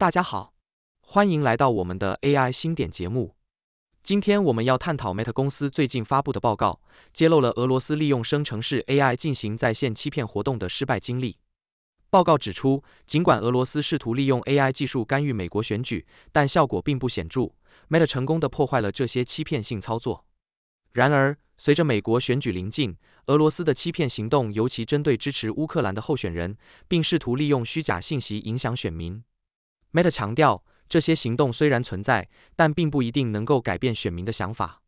大家好，欢迎来到我们的 AI 新点节目。今天我们要探讨 Meta 公司最近发布的报告，揭露了俄罗斯利用生成式 AI 进行在线欺骗活动的失败经历。报告指出，尽管俄罗斯试图利用 AI 技术干预美国选举，但效果并不显著。Meta 成功的破坏了这些欺骗性操作。然而，随着美国选举临近，俄罗斯的欺骗行动尤其针对支持乌克兰的候选人，并试图利用虚假信息影响选民。Meta 强调，这些行动虽然存在，但并不一定能够改变选民的想法。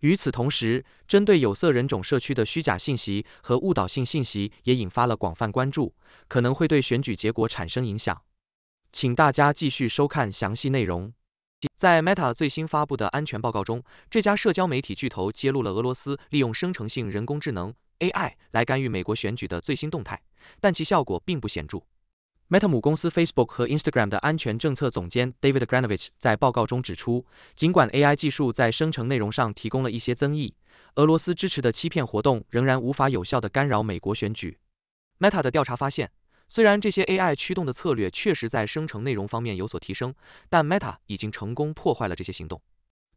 与此同时，针对有色人种社区的虚假信息和误导性信息也引发了广泛关注，可能会对选举结果产生影响。请大家继续收看详细内容。在 Meta 最新发布的安全报告中，这家社交媒体巨头揭露了俄罗斯利用生成性人工智能 AI 来干预美国选举的最新动态，但其效果并不显著。Meta 母公司 Facebook 和 Instagram 的安全政策总监 David Granovich 在报告中指出，尽管 AI 技术在生成内容上提供了一些增益，俄罗斯支持的欺骗活动仍然无法有效地干扰美国选举。Meta 的调查发现，虽然这些 AI 驱动的策略确实在生成内容方面有所提升，但 Meta 已经成功破坏了这些行动。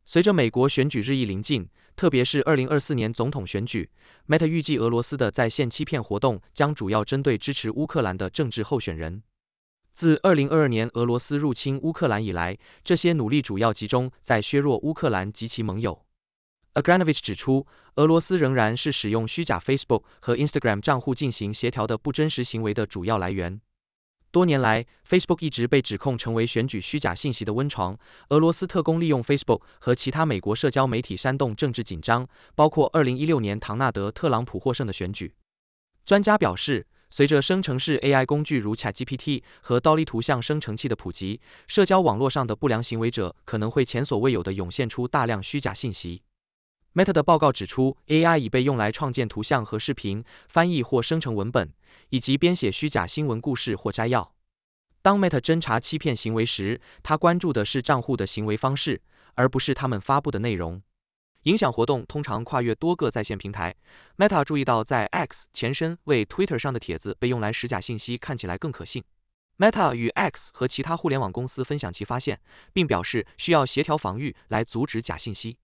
随着美国选举日益临近，特别是2024年总统选举 m e t 预计俄罗斯的在线欺骗活动将主要针对支持乌克兰的政治候选人。自2022年俄罗斯入侵乌克兰以来，这些努力主要集中在削弱乌克兰及其盟友。a g r a n o v i c h 指出，俄罗斯仍然是使用虚假 Facebook 和 Instagram 账户进行协调的不真实行为的主要来源。多年来，Facebook 一直被指控成为选举虚假信息的温床。俄罗斯特工利用 Facebook 和其他美国社交媒体煽动政治紧张，包括2016年唐纳德·特朗普获胜的选举。专家表示，随着生成式 AI 工具如 ChatGPT 和倒立图像生成器的普及，社交网络上的不良行为者可能会前所未有的涌现出大量虚假信息。Meta 的报告指出，AI 已被用来创建图像和视频、翻译或生成文本，以及编写虚假新闻故事或摘要。当 Meta 侦查欺骗行为时，他关注的是账户的行为方式，而不是他们发布的内容。影响活动通常跨越多个在线平台。Meta 注意到，在 X 前身为 Twitter 上的帖子被用来使假信息看起来更可信。Meta 与 X 和其他互联网公司分享其发现，并表示需要协调防御来阻止假信息。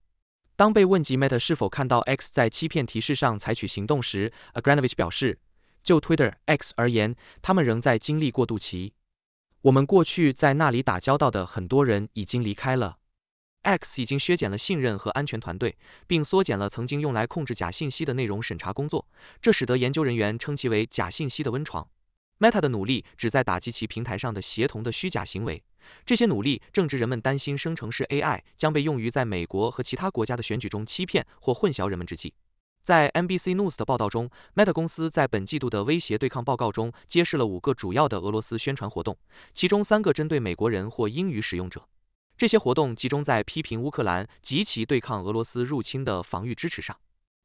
当被问及 m a t a 是否看到 X 在欺骗提示上采取行动时 a g r a n o v i c h 表示，就 Twitter X 而言，他们仍在经历过渡期。我们过去在那里打交道的很多人已经离开了。X 已经削减了信任和安全团队，并缩减了曾经用来控制假信息的内容审查工作，这使得研究人员称其为“假信息的温床”。Meta 的努力旨在打击其平台上的协同的虚假行为。这些努力正值人们担心生成式 AI 将被用于在美国和其他国家的选举中欺骗或混淆人们之际。在 NBC News 的报道中，Meta 公司在本季度的威胁对抗报告中揭示了五个主要的俄罗斯宣传活动，其中三个针对美国人或英语使用者。这些活动集中在批评乌克兰及其对抗俄罗斯入侵的防御支持上。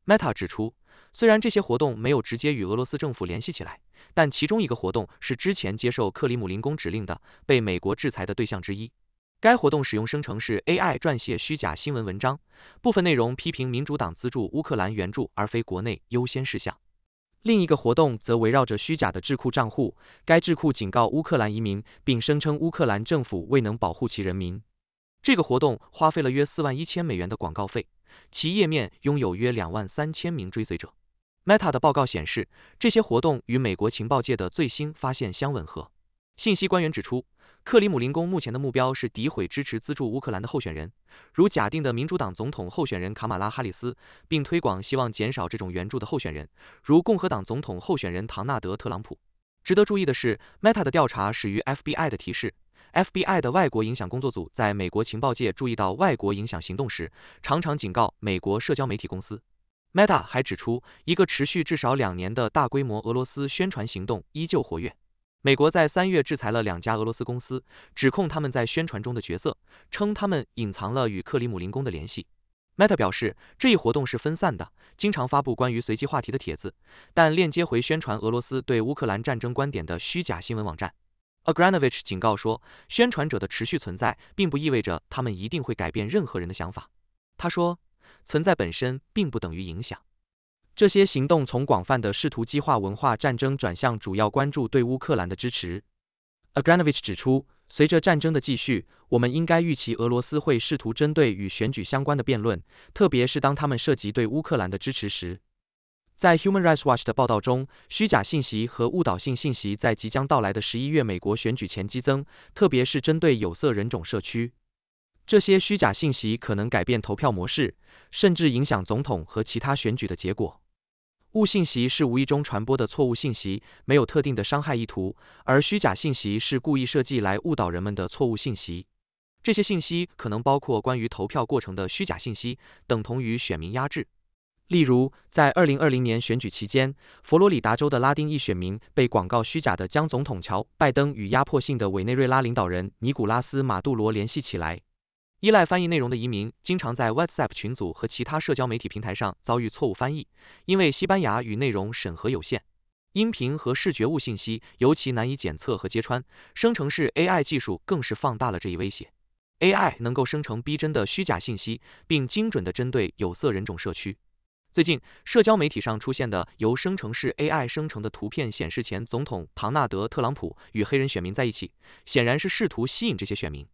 Meta 指出。虽然这些活动没有直接与俄罗斯政府联系起来，但其中一个活动是之前接受克里姆林宫指令的被美国制裁的对象之一。该活动使用生成式 AI 撰写虚假新闻文章，部分内容批评民主党资助乌克兰援助而非国内优先事项。另一个活动则围绕着虚假的智库账户，该智库警告乌克兰移民，并声称乌克兰政府未能保护其人民。这个活动花费了约四万一千美元的广告费。其页面拥有约两万三千名追随者。Meta 的报告显示，这些活动与美国情报界的最新发现相吻合。信息官员指出，克里姆林宫目前的目标是诋毁支持资助乌克兰的候选人，如假定的民主党总统候选人卡马拉·哈里斯，并推广希望减少这种援助的候选人，如共和党总统候选人唐纳德·特朗普。值得注意的是，Meta 的调查始于 FBI 的提示。FBI 的外国影响工作组在美国情报界注意到外国影响行动时，常常警告美国社交媒体公司。Meta 还指出，一个持续至少两年的大规模俄罗斯宣传行动依旧活跃。美国在三月制裁了两家俄罗斯公司，指控他们在宣传中的角色，称他们隐藏了与克里姆林宫的联系。Meta 表示，这一活动是分散的，经常发布关于随机话题的帖子，但链接回宣传俄罗斯对乌克兰战争观点的虚假新闻网站。Aganovich r 警告说，宣传者的持续存在并不意味着他们一定会改变任何人的想法。他说，存在本身并不等于影响。这些行动从广泛的试图激化文化战争转向主要关注对乌克兰的支持。Aganovich r 指出，随着战争的继续，我们应该预期俄罗斯会试图针对与选举相关的辩论，特别是当他们涉及对乌克兰的支持时。在 Human Rights Watch 的报道中，虚假信息和误导性信息在即将到来的十一月美国选举前激增，特别是针对有色人种社区。这些虚假信息可能改变投票模式，甚至影响总统和其他选举的结果。误信息是无意中传播的错误信息，没有特定的伤害意图，而虚假信息是故意设计来误导人们的错误信息。这些信息可能包括关于投票过程的虚假信息，等同于选民压制。例如，在二零二零年选举期间，佛罗里达州的拉丁裔选民被广告虚假的将总统乔拜登与压迫性的委内瑞拉领导人尼古拉斯马杜罗联系起来。依赖翻译内容的移民经常在 WhatsApp 群组和其他社交媒体平台上遭遇错误翻译，因为西班牙语内容审核有限，音频和视觉物信息尤其难以检测和揭穿。生成式 AI 技术更是放大了这一威胁。AI 能够生成逼真的虚假信息，并精准的针对有色人种社区。最近，社交媒体上出现的由生成式 AI 生成的图片显示，前总统唐纳德·特朗普与黑人选民在一起，显然是试图吸引这些选民。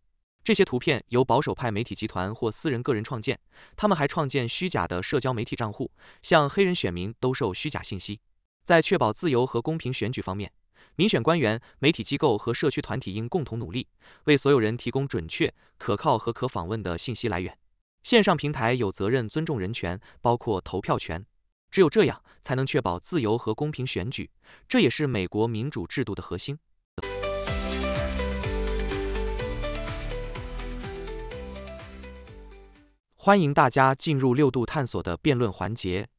这些图片由保守派媒体集团或私人个人创建，他们还创建虚假的社交媒体账户，向黑人选民兜售虚假信息。在确保自由和公平选举方面，民选官员、媒体机构和社区团体应共同努力，为所有人提供准确、可靠和可访问的信息来源。线上平台有责任尊重人权，包括投票权。只有这样，才能确保自由和公平选举，这也是美国民主制度的核心。欢迎大家进入六度探索的辩论环节。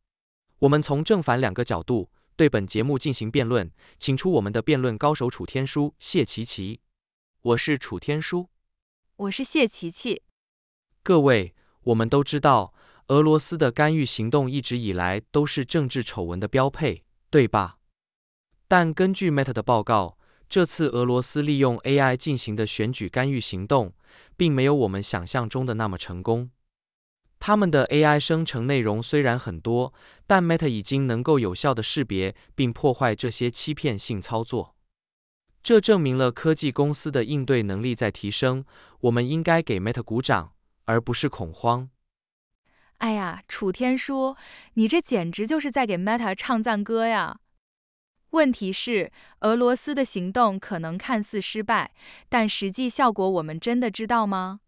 我们从正反两个角度对本节目进行辩论，请出我们的辩论高手楚天舒、谢琪琪。我是楚天舒，我是谢琪琪。各位。我们都知道，俄罗斯的干预行动一直以来都是政治丑闻的标配，对吧？但根据 m e t a 的报告，这次俄罗斯利用 AI 进行的选举干预行动，并没有我们想象中的那么成功。他们的 AI 生成内容虽然很多，但 m e t a 已经能够有效的识别并破坏这些欺骗性操作。这证明了科技公司的应对能力在提升，我们应该给 m e t a 鼓掌。而不是恐慌。哎呀，楚天舒，你这简直就是在给 Meta 唱赞歌呀！问题是，俄罗斯的行动可能看似失败，但实际效果我们真的知道吗？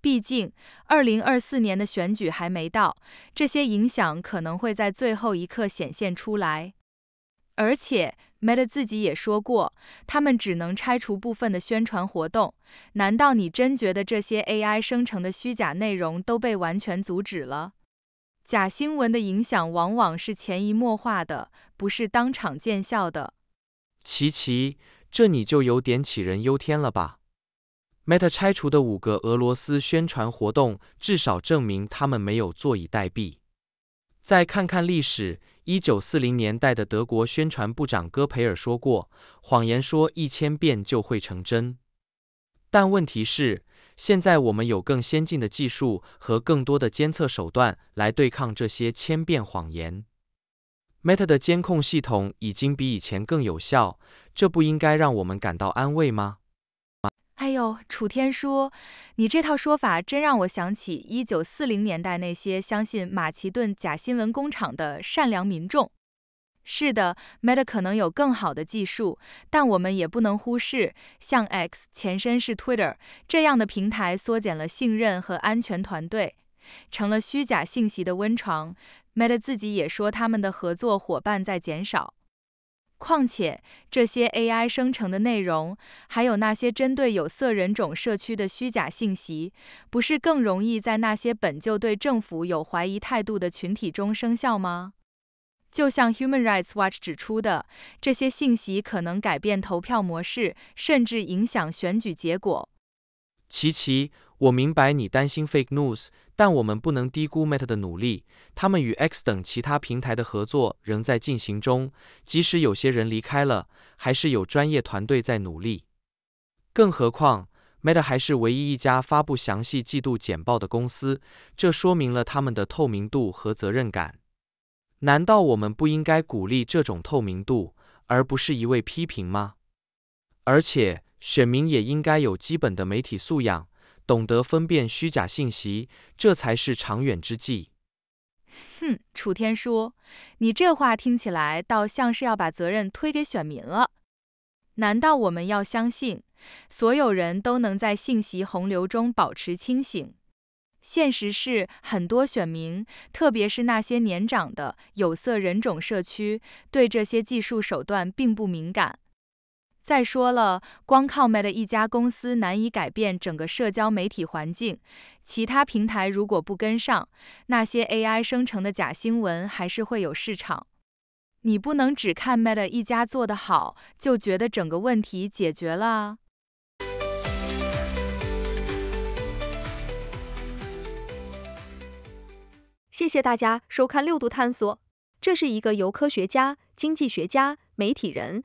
毕竟，2024年的选举还没到，这些影响可能会在最后一刻显现出来。而且，Meta 自己也说过，他们只能拆除部分的宣传活动。难道你真觉得这些 AI 生成的虚假内容都被完全阻止了？假新闻的影响往往是潜移默化的，不是当场见效的。琪琪，这你就有点杞人忧天了吧？Meta 拆除的五个俄罗斯宣传活动，至少证明他们没有坐以待毙。再看看历史。一九四零年代的德国宣传部长戈培尔说过：“谎言说一千遍就会成真。”但问题是，现在我们有更先进的技术和更多的监测手段来对抗这些千变谎言。Meta 的监控系统已经比以前更有效，这不应该让我们感到安慰吗？哎呦，楚天舒，你这套说法真让我想起一九四零年代那些相信马其顿假新闻工厂的善良民众。是的，Meta 可能有更好的技术，但我们也不能忽视，像 X 前身是 Twitter 这样的平台缩减了信任和安全团队，成了虚假信息的温床。Meta 自己也说他们的合作伙伴在减少。况且，这些 A I 生成的内容，还有那些针对有色人种社区的虚假信息，不是更容易在那些本就对政府有怀疑态度的群体中生效吗？就像 Human Rights Watch 指出的，这些信息可能改变投票模式，甚至影响选举结果。琪琪。我明白你担心 fake news，但我们不能低估 Meta 的努力。他们与 X 等其他平台的合作仍在进行中，即使有些人离开了，还是有专业团队在努力。更何况，Meta 还是唯一一家发布详细季度简报的公司，这说明了他们的透明度和责任感。难道我们不应该鼓励这种透明度，而不是一味批评吗？而且，选民也应该有基本的媒体素养。懂得分辨虚假信息，这才是长远之计。哼，楚天舒，你这话听起来倒像是要把责任推给选民了。难道我们要相信，所有人都能在信息洪流中保持清醒？现实是，很多选民，特别是那些年长的有色人种社区，对这些技术手段并不敏感。再说了，光靠 Meta 一家公司难以改变整个社交媒体环境。其他平台如果不跟上，那些 AI 生成的假新闻还是会有市场。你不能只看 Meta 一家做得好，就觉得整个问题解决了。谢谢大家收看六度探索，这是一个由科学家、经济学家、媒体人。